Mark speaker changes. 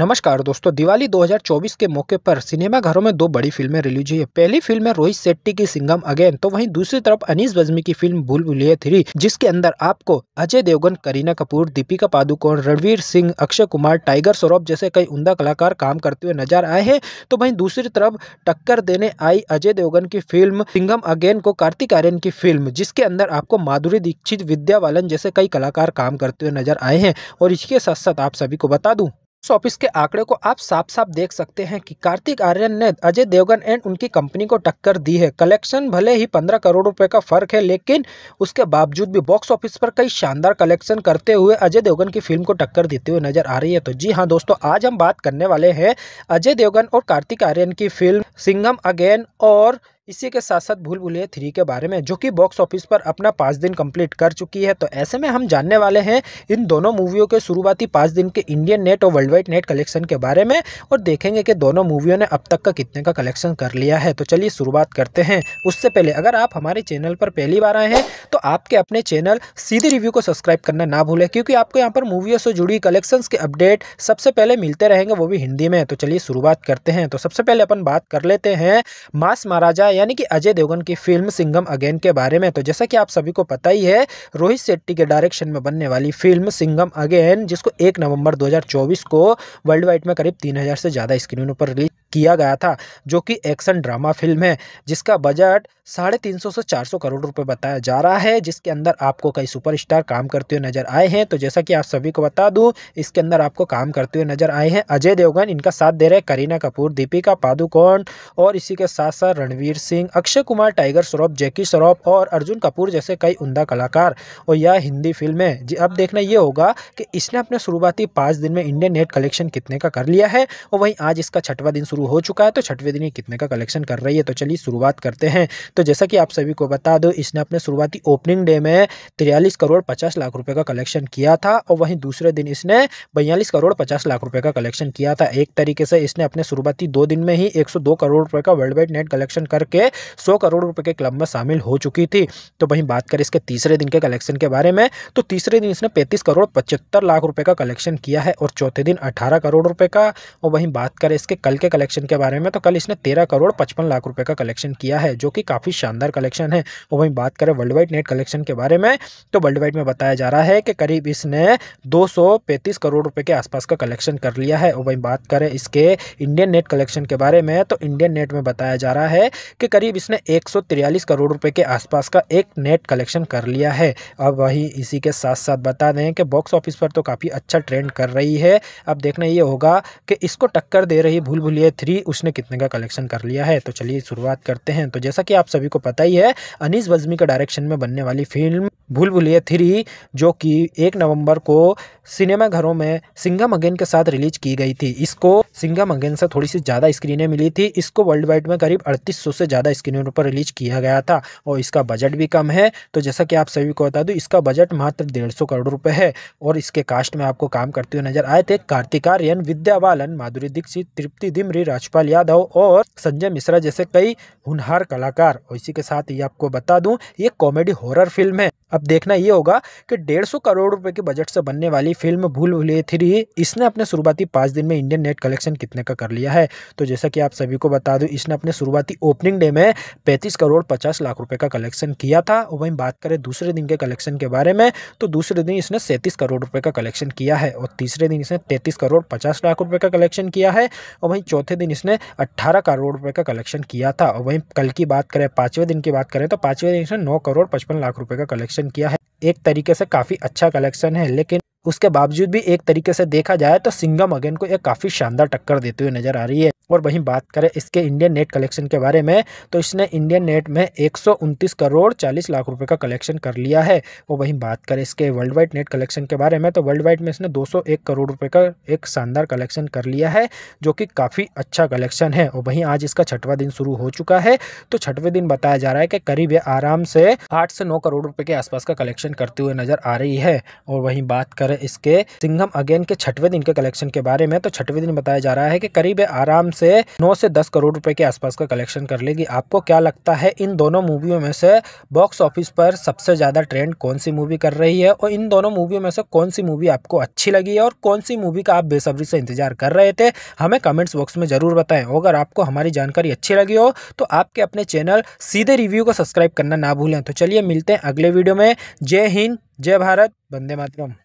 Speaker 1: नमस्कार दोस्तों दिवाली 2024 के मौके पर सिनेमाघरों में दो बड़ी फिल्में रिलीज हुई है पहली फिल्म है रोहित शेट्टी की सिंगम अगेन तो वहीं दूसरी तरफ अनिस बजमी की फिल्म भूल भुलिया थ्री जिसके अंदर आपको अजय देवगन करीना कपूर दीपिका पादुकोण रणवीर सिंह अक्षय कुमार टाइगर सौरभ जैसे कई उमदा कलाकार काम करते हुए नजर आए हैं तो वही दूसरी तरफ टक्कर देने आई अजय देवगन की फिल्म सिंगम अगेन को कार्तिक आर्यन की फिल्म जिसके अंदर आपको माधुरी दीक्षित विद्या जैसे कई कलाकार काम करते हुए नजर आए हैं और इसके साथ साथ आप सभी को बता दूँ बॉक्स ऑफिस के आंकड़े को आप साफ साफ देख सकते हैं कि कार्तिक आर्यन ने अजय देवगन एंड उनकी कंपनी को टक्कर दी है कलेक्शन भले ही 15 करोड़ रुपए का फर्क है लेकिन उसके बावजूद भी बॉक्स ऑफिस पर कई शानदार कलेक्शन करते हुए अजय देवगन की फिल्म को टक्कर देते हुए नजर आ रही है तो जी हाँ दोस्तों आज हम बात करने वाले हैं अजय देवगन और कार्तिक आर्यन की फिल्म सिंगम अगेन और इसी के साथ साथ भूल भूलिए थ्री के बारे में जो कि बॉक्स ऑफिस पर अपना पाँच दिन कंप्लीट कर चुकी है तो ऐसे में हम जानने वाले हैं इन दोनों मूवियों के शुरुआती पाँच दिन के इंडियन नेट और वर्ल्ड वाइड नेट कलेक्शन के बारे में और देखेंगे कि दोनों मूवियों ने अब तक का कितने का कलेक्शन कर लिया है तो चलिए शुरुआत करते हैं उससे पहले अगर आप हमारे चैनल पर पहली बार आए हैं आपके अपने चैनल सीधी रिव्यू को सब्सक्राइब करना ना भूलें क्योंकि आपको यहाँ पर मूवियों से जुड़ी कलेक्शंस के अपडेट सबसे पहले मिलते रहेंगे वो भी हिंदी में तो चलिए शुरुआत करते हैं तो सबसे पहले अपन बात कर लेते हैं मास महाराजा यानी कि अजय देवगन की फिल्म सिंगम अगेन के बारे में तो जैसा कि आप सभी को पता ही है रोहित शेट्टी के डायरेक्शन में बनने वाली फिल्म सिंगम अगेन जिसको एक नवंबर दो को वर्ल्ड वाइड में करीब तीन से ज़्यादा स्क्रीनों पर रिलीज किया गया था जो कि एक्शन ड्रामा फिल्म है जिसका बजट साढ़े तीन सौ से चार सौ करोड़ रुपए बताया जा रहा है जिसके अंदर आपको कई सुपरस्टार काम करते हुए नजर आए हैं तो जैसा कि आप सभी को बता दूं इसके अंदर आपको काम करते हुए नजर आए हैं अजय देवगन इनका साथ दे रहे करीना कपूर दीपिका पादुकोण और इसी के साथ साथ रणवीर सिंह अक्षय कुमार टाइगर श्रॉफ जैकी श्रॉफ और अर्जुन कपूर जैसे कई उमदा कलाकार और यह हिंदी फिल्म है जी अब देखना यह होगा कि इसने अपने शुरुआती पाँच दिन में इंडियन नेट कलेक्शन कितने का कर लिया है और वहीं आज इसका छठवा दिन शुरू शुरू हो चुका है तो छठवें दिन ये कितने का कलेक्शन कर रही है तो चलिए शुरुआत करते हैं तो जैसा कि आप सभी को बता दो इसने अपने शुरुआती ओपनिंग डे में तिरयालीस करोड़ पचास लाख रुपये का कलेक्शन किया था और वहीं दूसरे दिन इसने बयालीस करोड़ पचास लाख रुपये का कलेक्शन किया था एक तरीके से इसने अपने शुरुआती दो दिन में ही एक करोड़ रुपये का वर्ल्ड वाइड नेट कलेक्शन करके सौ करोड़ रुपये के क्लब में शामिल हो चुकी थी तो वहीं बात करें इसके तीसरे दिन के कलेक्शन के बारे में तो तीसरे दिन इसने पैंतीस करोड़ पचहत्तर लाख रुपये का कलेक्शन किया है और चौथे दिन अठारह करोड़ रुपये का और वहीं बात करें इसके कल के कलेक्शन कलेक्शन के बारे में तो कल इसने तेरह करोड़ पचपन लाख रुपये का कलेक्शन किया है जो कि काफ़ी शानदार कलेक्शन है और वहीं बात करें वर्ल्ड वाइड नेट कलेक्शन के बारे में तो वर्ल्ड वाइड में बताया जा रहा है कि करीब इसने दो करोड़ रुपये के आसपास का कलेक्शन कर लिया है और वहीं बात करें इसके इंडियन नेट कलेक्शन के बारे में तो इंडियन नेट में बताया जा रहा है कि करीब इसने एक करोड़ रुपये के आसपास का एक नेट कलेक्शन कर लिया है अब वही इसी के साथ साथ बता दें कि बॉक्स ऑफिस पर तो काफ़ी अच्छा ट्रेंड कर रही है अब देखना ये होगा कि इसको टक्कर दे रही भूल भूलिए थ्री उसने कितने का कलेक्शन कर लिया है तो चलिए शुरुआत करते हैं तो जैसा कि आप सभी को पता ही है अनीस बजमी का डायरेक्शन में बनने वाली फिल्म भूल भुलिया थ्री जो कि एक नवंबर को सिनेमा घरों में सिंगम अगेन के साथ रिलीज की गई थी इसको सिंगम अगेन से थोड़ी सी ज़्यादा स्क्रीनें मिली थी इसको वर्ल्ड वाइड में करीब 3800 से ज़्यादा स्क्रीनों पर रिलीज किया गया था और इसका बजट भी कम है तो जैसा कि आप सभी को बता दूँ इसका बजट मात्र डेढ़ करोड़ रुपये है और इसके कास्ट में आपको काम करते हुए नजर आए थे कार्तिकार्यन विद्या बालन माधुरी दीक्षित तृप्ति दिमरी राजपाल यादव और संजय मिश्रा जैसे कई हुनहार कलाकार और इसी के साथ ही आपको बता दूं ये कॉमेडी हॉरर फिल्म है अब देखना ये होगा कि डेढ़ सौ करोड़ रुपए के बजट से बनने वाली फिल्म भूल भूले थ्री इसने अपने शुरुआती पाँच दिन में इंडियन नेट कलेक्शन कितने का कर लिया है तो जैसा कि आप सभी को बता दूं इसने अपने शुरुआती ओपनिंग डे में पैंतीस करोड़ पचास लाख रुपये का कलेक्शन किया था और वहीं बात करें दूसरे दिन के कलेक्शन के बारे में तो दूसरे दिन इसने सैंतीस करोड़ रुपये का कलेक्शन किया है और तीसरे दिन इसने तैंतीस करोड़ पचास लाख रुपये का कलेक्शन किया है और वहीं चौथे दिन इसने अट्ठारह करोड़ रुपये का कलेक्शन किया था और वहीं कल की बात करें पाँचवें दिन की बात करें तो पाँचवें दिन इसने नौ करोड़ पचपन लाख रुपये का कलेक्शन कलेक्शन किया है एक तरीके से काफी अच्छा कलेक्शन है लेकिन उसके बावजूद भी एक तरीके से देखा जाए तो सिंगम अगेन को एक काफ़ी शानदार टक्कर देते हुए नजर आ रही है और वहीं बात करें इसके इंडियन नेट कलेक्शन के बारे में तो इसने इंडियन नेट में एक करोड़ 40 लाख रुपए का कलेक्शन कर लिया है और वहीं बात करें इसके वर्ल्ड वाइड नेट कलेक्शन के बारे में तो वर्ल्ड वाइड में इसने 201 करोड़ रुपए का एक शानदार कलेक्शन कर लिया है जो कि काफ़ी अच्छा कलेक्शन है और वहीं आज इसका छठवा दिन शुरू हो चुका है तो छठवें दिन बताया जा रहा है कि करीब आराम से आठ से नौ करोड़ रुपये के आसपास का कलेक्शन करते हुए नजर आ रही है और वहीं बात करें तरह इसके सिंघम अगेन के छठवे दिन के कलेक्शन के बारे में तो छठवे दिन बताया जा रहा है कि करीब आराम से 9 से 10 करोड़ रुपए के आसपास का कलेक्शन कर लेगी आपको क्या लगता है इन दोनों मूवियों में से बॉक्स ऑफिस पर सबसे ज़्यादा ट्रेंड कौन सी मूवी कर रही है और इन दोनों मूवियों में से कौन सी मूवी आपको अच्छी लगी है और कौन सी मूवी का आप बेसब्री से इंतजार कर रहे थे हमें कमेंट्स बॉक्स में ज़रूर बताएं अगर आपको हमारी जानकारी अच्छी लगी हो तो आपके अपने चैनल सीधे रिव्यू को सब्सक्राइब करना ना भूलें तो चलिए मिलते हैं अगले वीडियो में जय हिंद जय भारत वंदे मातरम